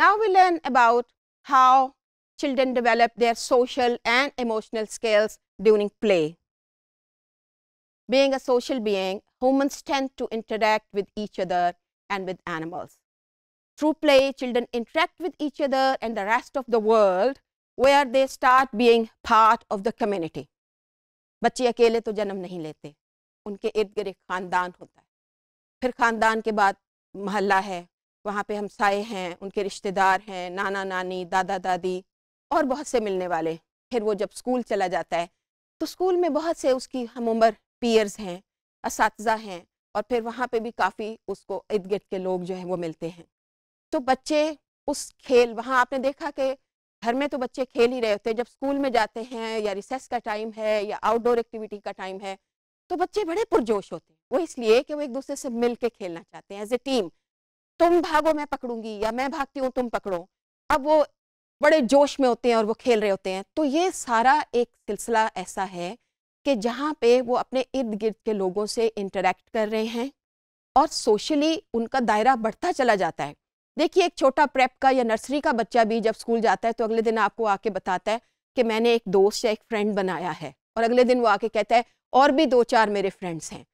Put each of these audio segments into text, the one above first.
Now, we learn about how children develop their social and emotional skills during play. Being a social being, humans tend to interact with each other and with animals. Through play, children interact with each other and the rest of the world where they start being part of the community. बच्चे अकेले तो जन्म नहीं लेते उनके इर्द गिर्द खानदान होता है फिर खानदान के बाद महल्ला है वहाँ पे हमसाए हैं उनके रिश्तेदार हैं नाना नानी दादा दादी और बहुत से मिलने वाले फिर वो जब स्कूल चला जाता है तो स्कूल में बहुत से उसकी हम उम्र पीयर्स हैं इस हैं और फिर वहाँ पे भी काफ़ी उसको इर्द गिर्द के लोग जो है वो मिलते हैं तो बच्चे उस खेल वहाँ आपने देखा कि घर में तो बच्चे खेल ही रहे होते हैं जब स्कूल में जाते हैं या रिसेस का टाइम है या आउटडोर एक्टिविटी का टाइम है तो बच्चे बड़े पुरजोश होते हैं वो इसलिए कि वो एक दूसरे से मिल के खेलना चाहते हैं एज ए टीम तुम भागो मैं पकड़ूंगी या मैं भागती हूँ तुम पकड़ो अब वो बड़े जोश में होते हैं और वो खेल रहे होते हैं तो ये सारा एक सिलसिला ऐसा है कि जहाँ पे वो अपने इर्द गिर्द के लोगों से इंटरेक्ट कर रहे हैं और सोशली उनका दायरा बढ़ता चला जाता है देखिए एक छोटा प्रेप का या नर्सरी का बच्चा भी जब स्कूल जाता है तो अगले दिन आपको आके बताता है कि मैंने एक दोस्त या एक फ्रेंड बनाया है और अगले दिन वो आके कहता है और भी दो चार मेरे फ्रेंड्स हैं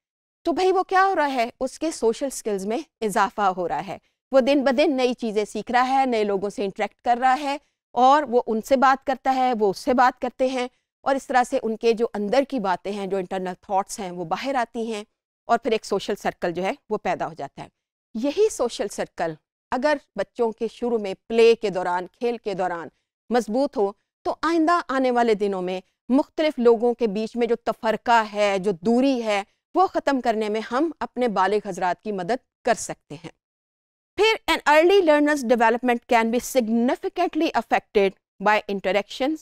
तो भाई वो क्या हो रहा है उसके सोशल स्किल्स में इजाफा हो रहा है वो दिन ब दिन नई चीज़ें सीख रहा है नए लोगों से इंटरेक्ट कर रहा है और वो उनसे बात करता है वो उससे बात करते हैं और इस तरह से उनके जो अंदर की बातें हैं जो इंटरनल थाट्स हैं वो बाहर आती हैं और फिर एक सोशल सर्कल जो है वो पैदा हो जाता है यही सोशल सर्कल अगर बच्चों के शुरू में प्ले के दौरान खेल के दौरान मजबूत हो तो आइंदा आने वाले दिनों में मुख्तलिफ लोगों के बीच में जो तफरका है जो दूरी है वो ख़त्म करने में हम अपने बालिग हजरात की मदद कर सकते हैं फिर an early learners development can be significantly affected interaction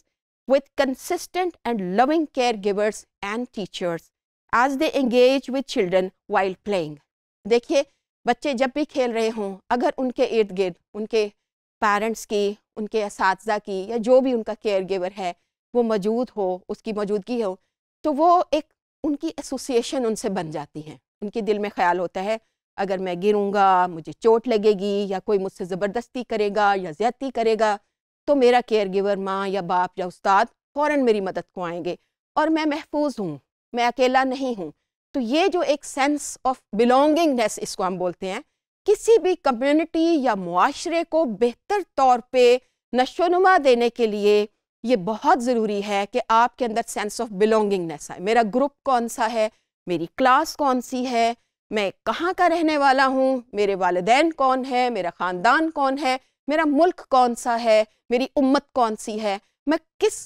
with consistent and loving caregivers and teachers as they engage with children while playing देखिए बच्चे जब भी खेल रहे हों अगर उनके इर्द गिर्द उनके पेरेंट्स की उनके इस की या जो भी उनका केयर गिवर है वो मौजूद हो उसकी मौजूदगी हो तो वो एक उनकी एसोसिएशन उनसे बन जाती है उनके दिल में ख्याल होता है अगर मैं गिरूंगा मुझे चोट लगेगी या कोई मुझसे ज़बरदस्ती करेगा या ज़्यादती करेगा तो मेरा केयर गिवर माँ या बाप या उस्ताद फ़ौर मेरी मदद को आएंगे और मैं महफूज हूँ मैं अकेला नहीं हूँ तो ये जो एक सेंस ऑफ बिलोंगिंगनेस इसको हम बोलते हैं किसी भी कम्युनिटी या माशरे को बेहतर तौर पे नशोनुमा देने के लिए ये बहुत ज़रूरी है कि आपके अंदर सेंस ऑफ बिलोंगिंगनेस आए मेरा ग्रुप कौन सा है मेरी क्लास कौन सी है मैं कहाँ का रहने वाला हूँ मेरे वालदेन कौन है मेरा ख़ानदान कौन है मेरा मुल्क कौन सा है मेरी उम्मत कौन सी है मैं किस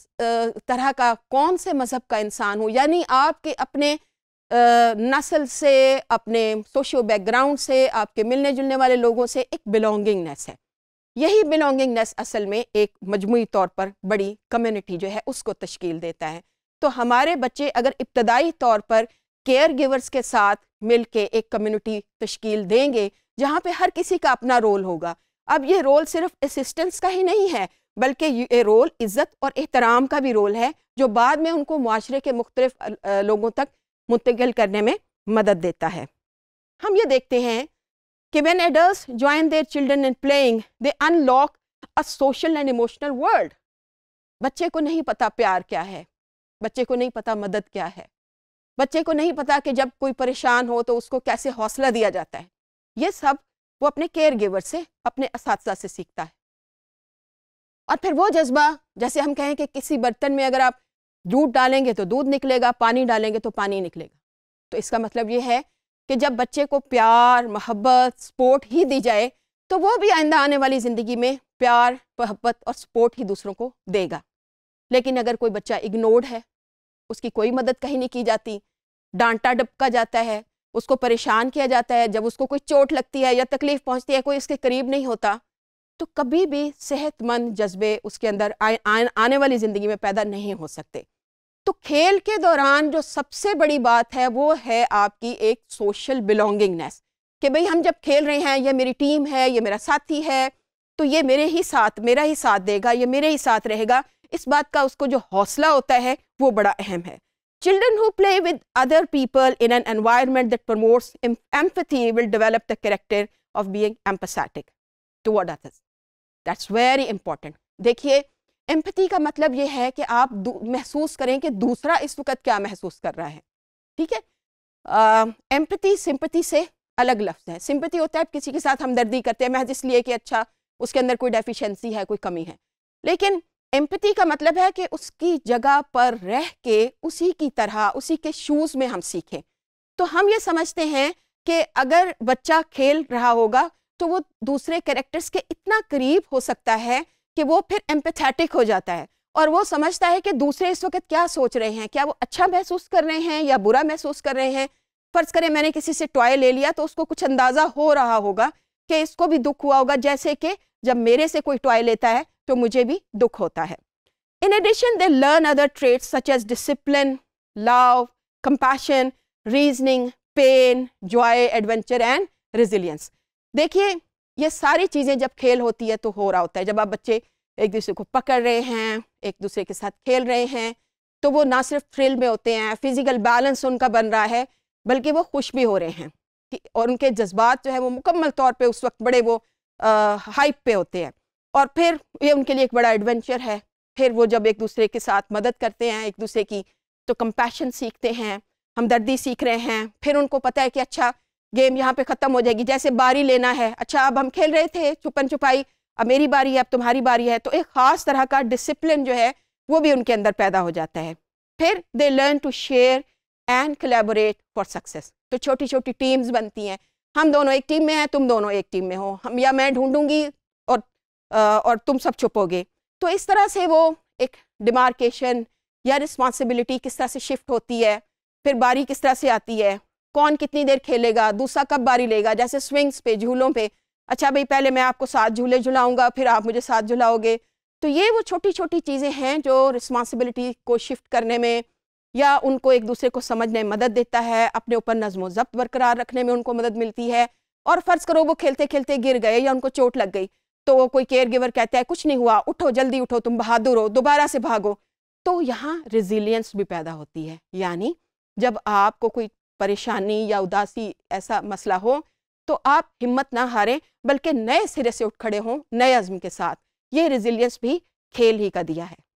तरह का कौन से मज़हब का इंसान हूँ यानी आपके अपने नस्ल से अपने सोशो बैकग्राउंड से आपके मिलने जुलने वाले लोगों से एक बिलोंगिंगनेस है यही बिलोंगिंगनेस असल में एक मजमू तौर पर बड़ी कम्युनिटी जो है उसको तश्कील देता है तो हमारे बच्चे अगर इब्तदाई तौर पर केयर गिवर्स के साथ मिल के एक कम्युनिटी तश्कील देंगे जहाँ पे हर किसी का अपना रोल होगा अब ये रोल सिर्फ असिस्टेंस का ही नहीं है बल्कि ये रोल इज़्ज़त और एहतराम का भी रोल है जो बाद में उनको माशरे के मुख्तलिफ लोगों तक मुंतकिल करने में मदद देता है हम ये देखते हैं कि when adults join their children in playing they unlock a social and emotional world बच्चे को नहीं पता प्यार क्या है बच्चे को नहीं पता मदद क्या है बच्चे को नहीं पता कि जब कोई परेशान हो तो उसको कैसे हौसला दिया जाता है ये सब वो अपने केयर गिवर से अपने इस से सीखता है और फिर वो जज्बा जैसे हम कहें कि किसी बर्तन में अगर आप दूध डालेंगे तो दूध निकलेगा पानी डालेंगे तो पानी निकलेगा तो इसका मतलब ये है कि जब बच्चे को प्यार मोहब्बत सपोर्ट ही दी जाए तो वो भी आइंदा आने वाली ज़िंदगी में प्यार मोहब्बत और सपोर्ट ही दूसरों को देगा लेकिन अगर कोई बच्चा इग्नोर्ड है उसकी कोई मदद कहीं नहीं की जाती डांटा डपका जाता है उसको परेशान किया जाता है जब उसको कोई चोट लगती है या तकलीफ़ पहुंचती है कोई उसके करीब नहीं होता तो कभी भी सेहतमंद जज्बे उसके अंदर आ, आ, आने वाली ज़िंदगी में पैदा नहीं हो सकते तो खेल के दौरान जो सबसे बड़ी बात है वो है आपकी एक सोशल बिलोंगिंगनेस कि भाई हम जब खेल रहे हैं ये मेरी टीम है ये मेरा साथी है तो ये मेरे ही साथ मेरा ही साथ देगा ये मेरे ही साथ रहेगा इस बात का उसको जो हौसला होता है वो बड़ा अहम है children who play with other people in an environment that promotes empathy will develop the character of being empathetic to others that's very important देखिए एम्पति का मतलब यह है कि आप महसूस करें कि दूसरा इस वक्त क्या महसूस कर रहा है ठीक है एम्पति सिंपति से अलग लफ्ज़ है सिंपति होता है किसी के साथ हमदर्दी करते हैं महज इसलिए कि अच्छा उसके अंदर कोई डेफिशिएंसी है कोई कमी है लेकिन एम्पति का मतलब है कि उसकी जगह पर रह के उसी की तरह उसी के शूज़ में हम सीखें तो हम ये समझते हैं कि अगर बच्चा खेल रहा होगा तो वो दूसरे कैरेक्टर्स के इतना करीब हो सकता है कि वो फिर एम्पथेटिक हो जाता है और वो समझता है कि दूसरे इस वक्त क्या सोच रहे हैं क्या वो अच्छा महसूस कर रहे हैं या बुरा महसूस कर रहे हैं फ़र्ज़ करें मैंने किसी से टॉय ले लिया तो उसको कुछ अंदाज़ा हो रहा होगा कि इसको भी दुख हुआ होगा जैसे कि जब मेरे से कोई टॉय लेता है तो मुझे भी दुख होता है in addition they learn other traits such as discipline love compassion reasoning pain joy adventure and resilience देखिए ये सारी चीज़ें जब खेल होती है तो हो रहा होता है जब आप बच्चे एक दूसरे को पकड़ रहे हैं एक दूसरे के साथ खेल रहे हैं तो वो ना सिर्फ थ्रिल में होते हैं फिज़िकल बैलेंस उनका बन रहा है बल्कि वो खुश भी हो रहे हैं और उनके जज्बात जो है वो मुकम्मल तौर पर उस वक्त बड़े वो हाइप पे होते हैं और फिर ये उनके लिए एक बड़ा एडवेंचर है फिर वो जब एक दूसरे के साथ मदद करते हैं एक दूसरे की तो कंपैशन सीखते हैं हमदर्दी सीख रहे हैं फिर उनको पता है कि अच्छा गेम यहाँ पे ख़त्म हो जाएगी जैसे बारी लेना है अच्छा अब हम खेल रहे थे छुपन छुपाई अब मेरी बारी है अब तुम्हारी बारी है तो एक ख़ास तरह का डिसिप्लिन जो है वो भी उनके अंदर पैदा हो जाता है फिर they learn to share and collaborate for success तो छोटी छोटी टीम्स बनती हैं हम दोनों एक टीम में हैं तुम दोनों एक टीम में हो हम या मैं ढूंढूंगी और आ, और तुम सब छुपोगे तो इस तरह से वो एक डिमार्केशन या रिस्पॉन्सिबिलिटी किस तरह से शिफ्ट होती है फिर बारी किस तरह से आती है कौन कितनी देर खेलेगा दूसरा कब बारी लेगा जैसे स्विंग्स पे झूलों पे अच्छा भाई पहले मैं आपको सात झूले झुलाऊंगा फिर आप मुझे सात झुलाओगे तो ये वो छोटी छोटी चीज़ें हैं जो रिस्पॉन्सिबिलिटी को शिफ्ट करने में या उनको एक दूसरे को समझने में मदद देता है अपने ऊपर नज्म ज़ब्त बरकरार रखने में उनको मदद मिलती है और फ़र्ज़ करो वो खेलते खेलते गिर गए या उनको चोट लग गई तो वो कोई केयर गिवर कहता है कुछ नहीं हुआ उठो जल्दी उठो तुम बहादुर हो दोबारा से भागो तो यहाँ रिजिलियंस भी पैदा होती है यानी जब आपको कोई परेशानी या उदासी ऐसा मसला हो तो आप हिम्मत ना हारें बल्कि नए सिरे से उठ खड़े हों नए अज़म के साथ ये रिजिलियंस भी खेल ही का दिया है